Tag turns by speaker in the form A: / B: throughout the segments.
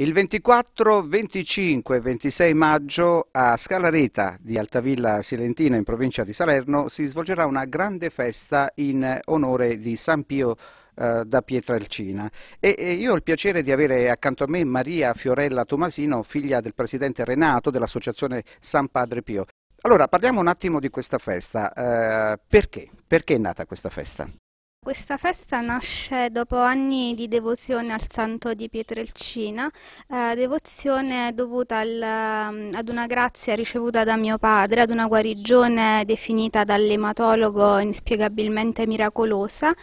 A: Il 24, 25 e 26 maggio a Scalareta di Altavilla Silentina in provincia di Salerno si svolgerà una grande festa in onore di San Pio eh, da Pietrelcina e, e io ho il piacere di avere accanto a me Maria Fiorella Tomasino, figlia del presidente Renato dell'associazione San Padre Pio. Allora parliamo un attimo di questa festa, eh, perché? Perché è nata questa festa?
B: Questa festa nasce dopo anni di devozione al santo di Pietrelcina, eh, devozione dovuta al, mm, ad una grazia ricevuta da mio padre, ad una guarigione definita dall'ematologo inspiegabilmente miracolosa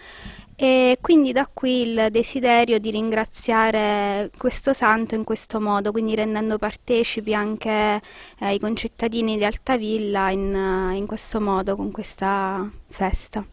B: e quindi da qui il desiderio di ringraziare questo santo in questo modo, quindi rendendo partecipi anche eh, i concittadini di Altavilla in, eh, in questo modo, con questa festa.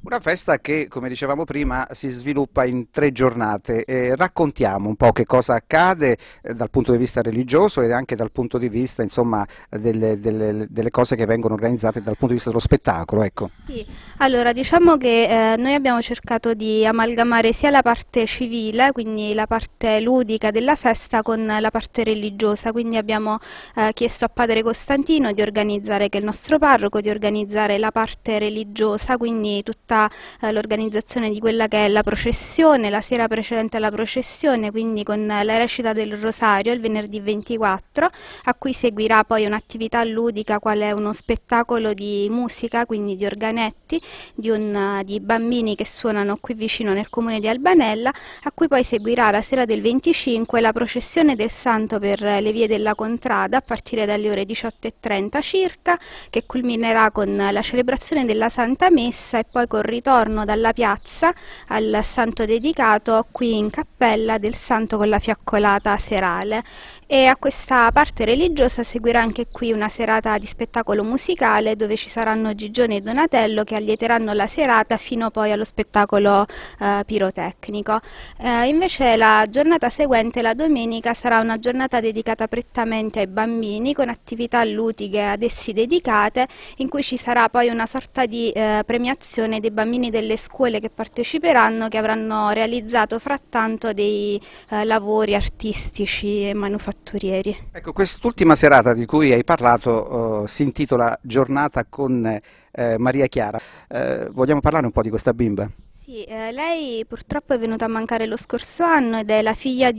A: Una festa che, come dicevamo prima, si sviluppa in tre giornate. Eh, raccontiamo un po' che cosa accade eh, dal punto di vista religioso e anche dal punto di vista insomma, delle, delle, delle, cose che vengono organizzate dal punto di vista dello spettacolo. Ecco.
B: Sì, allora diciamo che eh, noi abbiamo cercato di amalgamare sia la parte civile, quindi la parte ludica della festa, con la parte religiosa. Quindi abbiamo eh, chiesto a padre Costantino di organizzare, che è il nostro parroco, di organizzare la parte religiosa, quindi tutto tutta eh, l'organizzazione di quella che è la processione, la sera precedente alla processione, quindi con la recita del Rosario il venerdì 24, a cui seguirà poi un'attività ludica quale è uno spettacolo di musica, quindi di organetti, di, un, di bambini che suonano qui vicino nel comune di Albanella, a cui poi seguirà la sera del 25 la processione del Santo per le vie della Contrada a partire dalle ore 18.30 circa, che culminerà con la celebrazione della Santa Messa e poi con col ritorno dalla piazza al santo dedicato qui in cappella del santo con la fiaccolata serale e a questa parte religiosa seguirà anche qui una serata di spettacolo musicale dove ci saranno Gigione e Donatello che allieteranno la serata fino poi allo spettacolo eh, pirotecnico. Eh, invece la giornata seguente, la domenica, sarà una giornata dedicata prettamente ai bambini con attività ludiche ad essi dedicate in cui ci sarà poi una sorta di eh, premiazione dei dei bambini delle scuole che parteciperanno che avranno realizzato frattanto dei eh, lavori artistici e manufatturieri.
A: Ecco, quest'ultima serata di cui hai parlato eh, si intitola Giornata con eh, Maria Chiara. Eh, vogliamo parlare un po' di questa bimba?
B: Sì, eh, lei purtroppo è venuta a mancare lo scorso anno ed la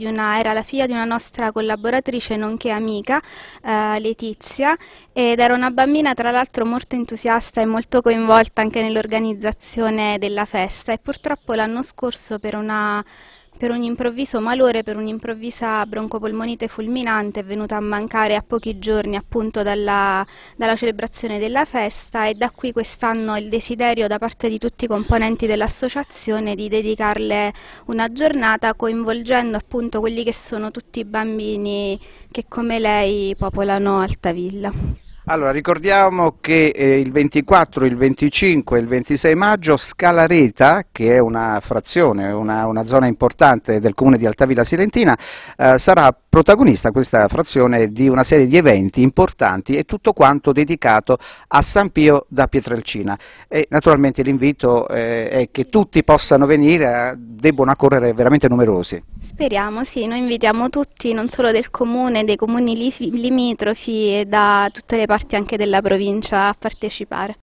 B: una, era la figlia di una nostra collaboratrice nonché amica, eh, Letizia, ed era una bambina tra l'altro molto entusiasta e molto coinvolta anche nell'organizzazione della festa e purtroppo l'anno scorso per una per un improvviso malore, per un'improvvisa broncopolmonite fulminante è venuta a mancare a pochi giorni appunto dalla, dalla celebrazione della festa e da qui quest'anno il desiderio da parte di tutti i componenti dell'associazione di dedicarle una giornata coinvolgendo appunto quelli che sono tutti i bambini che come lei popolano Altavilla.
A: Allora, ricordiamo che eh, il 24, il 25 e il 26 maggio Scalareta, che è una frazione, una, una zona importante del comune di Altavilla Silentina, eh, sarà protagonista questa frazione di una serie di eventi importanti e tutto quanto dedicato a San Pio da Pietrelcina e naturalmente l'invito eh, è che tutti possano venire, eh, debbono accorrere veramente numerosi.
B: Speriamo, sì, noi invitiamo tutti, non solo del comune, dei comuni limitrofi e da tutte le parti anche della provincia a partecipare.